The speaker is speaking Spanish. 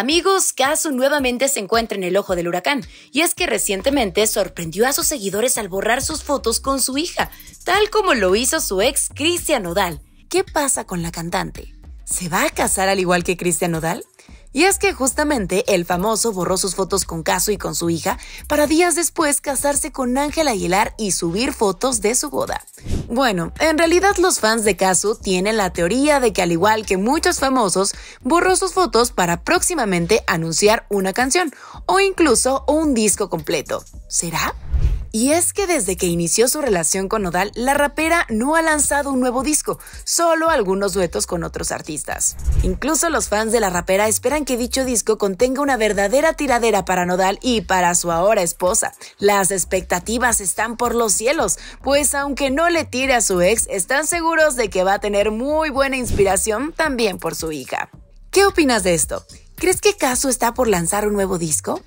Amigos, Casu nuevamente se encuentra en el ojo del huracán, y es que recientemente sorprendió a sus seguidores al borrar sus fotos con su hija, tal como lo hizo su ex Cristian Nodal. ¿Qué pasa con la cantante? ¿Se va a casar al igual que Cristian Nodal? Y es que justamente el famoso borró sus fotos con Casu y con su hija para días después casarse con Ángela Aguilar y subir fotos de su boda. Bueno, en realidad los fans de Kazu tienen la teoría de que al igual que muchos famosos, borró sus fotos para próximamente anunciar una canción o incluso un disco completo. ¿Será? Y es que desde que inició su relación con Nodal, la rapera no ha lanzado un nuevo disco, solo algunos duetos con otros artistas. Incluso los fans de la rapera esperan que dicho disco contenga una verdadera tiradera para Nodal y para su ahora esposa. Las expectativas están por los cielos, pues aunque no le tire a su ex, están seguros de que va a tener muy buena inspiración también por su hija. ¿Qué opinas de esto? ¿Crees que Caso está por lanzar un nuevo disco?